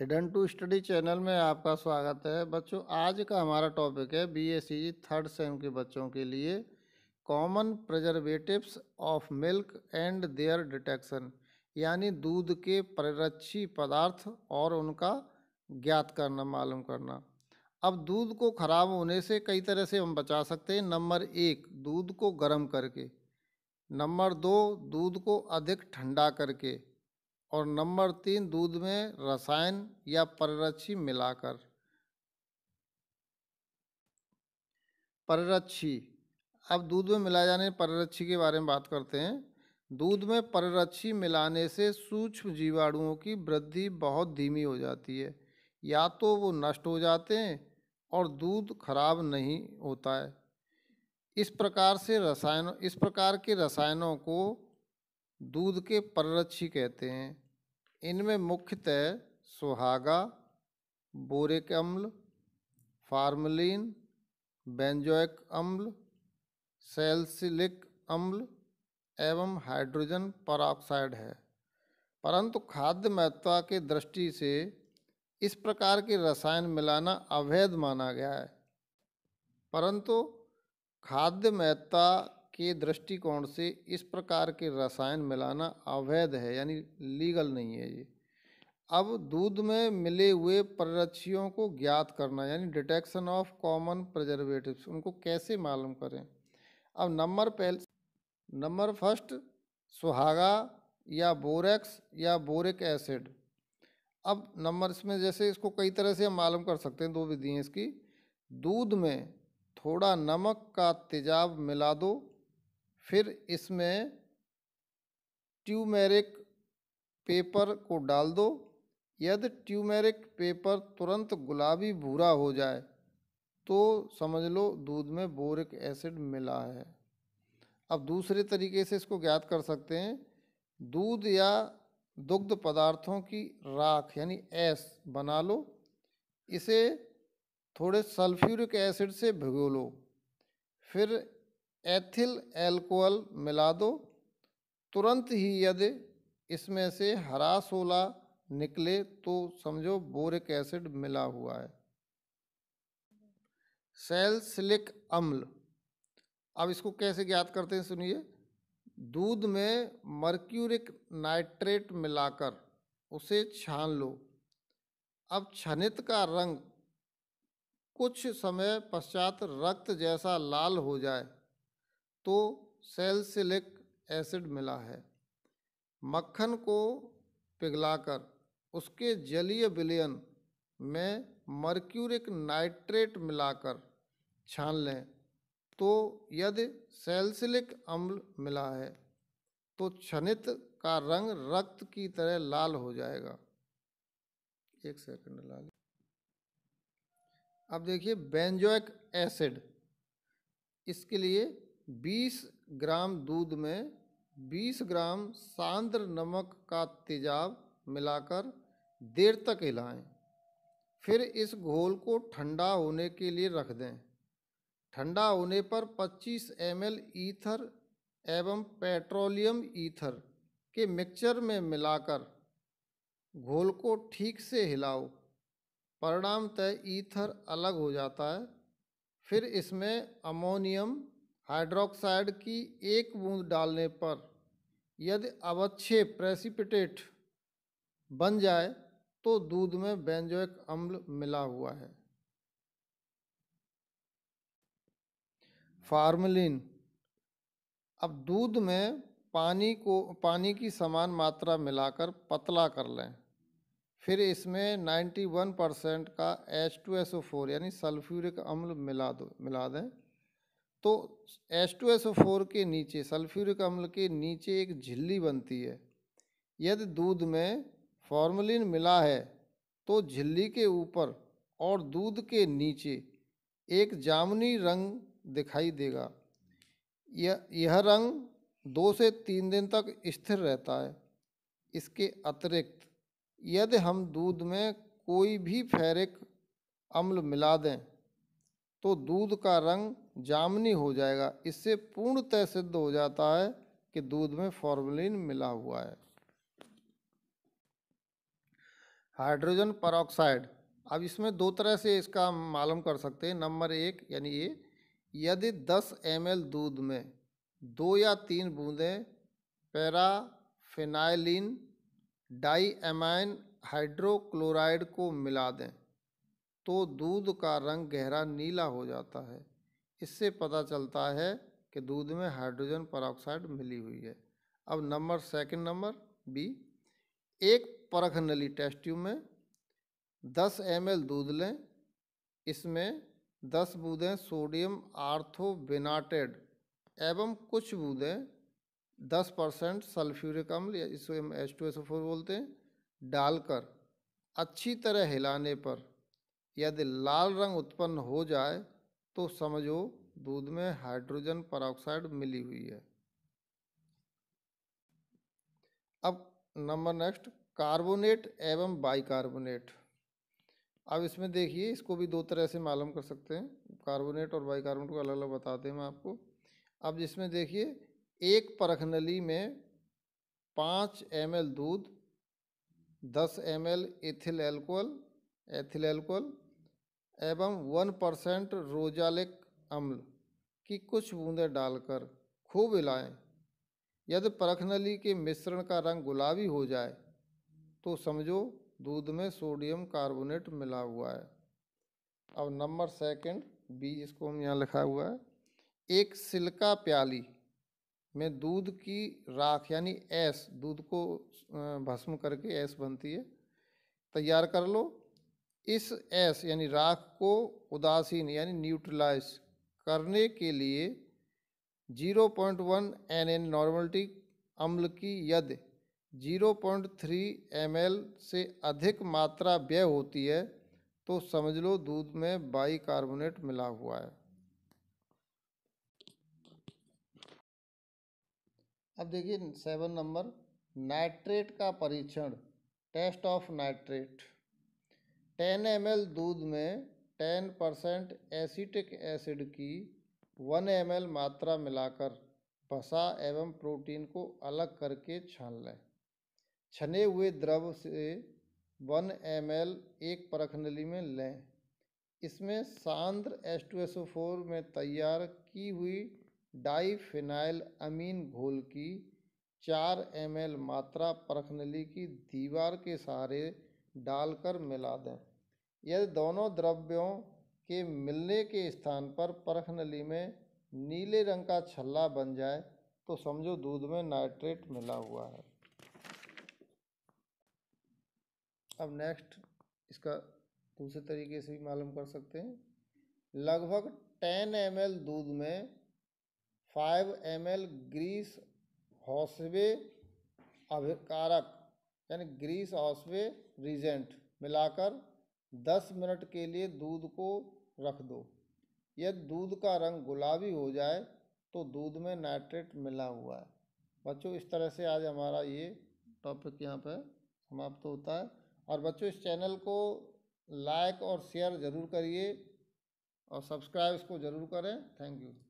hidden to study channel में आपका स्वागत है बच्चों आज का हमारा टॉपिक है B S C third sem के बच्चों के लिए common preservatives of milk and their detection यानी दूध के परिरक्षी पदार्थ और उनका ज्ञात करना मालूम करना अब दूध को ख़राब होने से कई तरह से हम बचा सकते हैं नंबर एक दूध को गर्म करके नंबर दो दूध को अधिक ठंडा करके और नंबर तीन दूध में रसायन या पररक्षी मिलाकर पररक्षी अब दूध में मिलाए जाने पररक्षी के बारे में बात करते हैं दूध में पररक्षी मिलाने से सूक्ष्म जीवाणुओं की वृद्धि बहुत धीमी हो जाती है या तो वो नष्ट हो जाते हैं और दूध खराब नहीं होता है इस प्रकार से रसायनों इस प्रकार के रसायनों को दूध के पररक्षी कहते हैं इनमें मुख्यतः सुहागा बोरिक अम्ल फार्मलिन बेंजोइक अम्ल सेल्सिलिक अम्ल एवं हाइड्रोजन परऑक्साइड है परंतु खाद्य महत्व के दृष्टि से इस प्रकार के रसायन मिलाना अवैध माना गया है परंतु खाद्य महत्ता के दृष्टिकोण से इस प्रकार के रसायन मिलाना अवैध है यानी लीगल नहीं है ये अब दूध में मिले हुए प्ररक्षियों को ज्ञात करना यानी डिटेक्शन ऑफ कॉमन प्रजर्वेटिव्स उनको कैसे मालूम करें अब नंबर पहले नंबर फर्स्ट सुहागा या बोरेक्स या बोरिक एसिड अब नंबर इसमें जैसे इसको कई तरह से हम मालूम कर सकते हैं दो विधि इसकी दूध में थोड़ा नमक का तेजाब मिला दो फिर इसमें ट्यूमेरिक पेपर को डाल दो यदि ट्यूमेरिक पेपर तुरंत गुलाबी भूरा हो जाए तो समझ लो दूध में बोरिक एसिड मिला है अब दूसरे तरीके से इसको ज्ञात कर सकते हैं दूध या दुग्ध पदार्थों की राख यानी एस बना लो इसे थोड़े सल्फ्यूरिक एसिड से भिगो लो फिर एथिल एल्कोहल मिला दो तुरंत ही यदि इसमें से हरा सोला निकले तो समझो बोरिक एसिड मिला हुआ है सैलसिलिक अम्ल अब इसको कैसे ज्ञात करते हैं सुनिए दूध में मर्क्यूरिक नाइट्रेट मिलाकर उसे छान लो अब छनित का रंग कुछ समय पश्चात रक्त जैसा लाल हो जाए तो सेल्सिलिक एसिड मिला है मक्खन को पिघलाकर उसके जलीय विलयन में मर्क्यूरिक नाइट्रेट मिलाकर छान लें तो यदि सेल्सिलिक अम्ल मिला है तो छनित का रंग रक्त की तरह लाल हो जाएगा एक सेकंड लाल अब देखिए बेंजोइक एसिड इसके लिए बीस ग्राम दूध में बीस ग्राम सांद्र नमक का तेजाब मिलाकर देर तक हिलाएं फिर इस घोल को ठंडा होने के लिए रख दें ठंडा होने पर 25 एम ईथर एवं पेट्रोलियम ईथर के मिक्सचर में मिलाकर घोल को ठीक से हिलाओ परिणामतः ईथर अलग हो जाता है फिर इसमें अमोनियम हाइड्रोक्साइड की एक बूंद डालने पर यदि अवच्छे प्रेसिपिटेट बन जाए तो दूध में बेंजोइक अम्ल मिला हुआ है फार्मलिन अब दूध में पानी को पानी की समान मात्रा मिलाकर पतला कर लें फिर इसमें 91 परसेंट का H two S O four यानी सल्फ्यूरिक अम्ल मिला दो मिला दें तो एस टू एस फोर के नीचे सल्फ्यूरिक अम्ल के नीचे एक झिल्ली बनती है यदि दूध में फॉर्मलिन मिला है तो झिल्ली के ऊपर और दूध के नीचे एक जामुनी रंग दिखाई देगा यह यह रंग दो से तीन दिन तक स्थिर रहता है इसके अतिरिक्त यदि हम दूध में कोई भी फेरिक अम्ल मिला दें तो दूध का रंग जामनी हो जाएगा इससे पूर्णतः सिद्ध हो जाता है कि दूध में फॉर्मलिन मिला हुआ है हाइड्रोजन परऑक्साइड अब इसमें दो तरह से इसका मालूम कर सकते हैं नंबर एक यानी ये यदि 10 एम दूध में दो या तीन बूंदें पैराफिनाइलिन डाईएमाइन हाइड्रोक्लोराइड को मिला दें तो दूध का रंग गहरा नीला हो जाता है इससे पता चलता है कि दूध में हाइड्रोजन परऑक्साइड मिली हुई है अब नंबर सेकंड नंबर बी एक परख नली टेस्ट ट्यूब में 10 एम दूध लें इसमें 10 बूंदें सोडियम आर्थोबिनाटेड एवं कुछ बूंदें 10 परसेंट सल्फ्यूरिक अम्ल या इसको हम एच टू एस फोर बोलते हैं डालकर अच्छी तरह हिलाने पर यदि लाल रंग उत्पन्न हो जाए तो समझो दूध में हाइड्रोजन परऑक्साइड मिली हुई है अब नंबर नेक्स्ट कार्बोनेट एवं बाइकार्बोनेट अब इसमें देखिए इसको भी दो तरह से मालूम कर सकते हैं कार्बोनेट और बाइकार्बोनेट को अलग अलग बताते हैं मैं आपको अब जिसमें देखिए एक परख नली में पाँच एम दूध दस M L ethyl alcohol ethyl alcohol एवं वन परसेंट रोजालिक अम्ल की कुछ बूंदें डालकर खूब हिलाएं यदि परखनली के मिश्रण का रंग गुलाबी हो जाए तो समझो दूध में सोडियम कार्बोनेट मिला हुआ है अब नंबर सेकंड बी इसको हम यहाँ लिखा हुआ है एक सिलका प्याली में दूध की राख यानी ऐस दूध को भस्म करके ऐस बनती है तैयार कर लो इस एस यानी राख को उदासीन यानी न्यूट्रलाइज करने के लिए 0.1 point one N N normality अम्ल की यदि 0.3 पॉइंट से अधिक मात्रा व्यय होती है तो समझ लो दूध में बाइकार्बोनेट मिला हुआ है अब देखिए सेवन नंबर नाइट्रेट का परीक्षण test of nitrate ten M दूध में टेन परसेंट एसिटिक एसिड की वन एम मात्रा मिलाकर फसा एवं प्रोटीन को अलग करके छान लें छने हुए द्रव से वन एम एक परख नली में लें इसमें सांद्र S two S O four में तैयार की हुई डाईफिनाइल अमीन घोल की चार एम मात्रा परख नली की दीवार के सहारे डालकर मिला दें यदि दोनों द्रव्यों के मिलने के स्थान पर परख नली में नीले रंग का छल्ला बन जाए तो समझो दूध में नाइट्रेट मिला हुआ है अब नेक्स्ट इसका दूसरे तरीके से भी मालूम कर सकते हैं लगभग टेन एम दूध में फाइव एम एल ग्रीस हौसवे अभिकारक यानी ग्रीस हौसवे रिजेंट मिलाकर दस मिनट के लिए दूध को रख दो यदि दूध का रंग गुलाबी हो जाए तो दूध में नाइट्रेट मिला हुआ है बच्चों इस तरह से आज हमारा ये टॉपिक यहाँ पर समाप्त होता है और बच्चों इस चैनल को लाइक और शेयर ज़रूर करिए और सब्सक्राइब इसको ज़रूर करें थैंक यू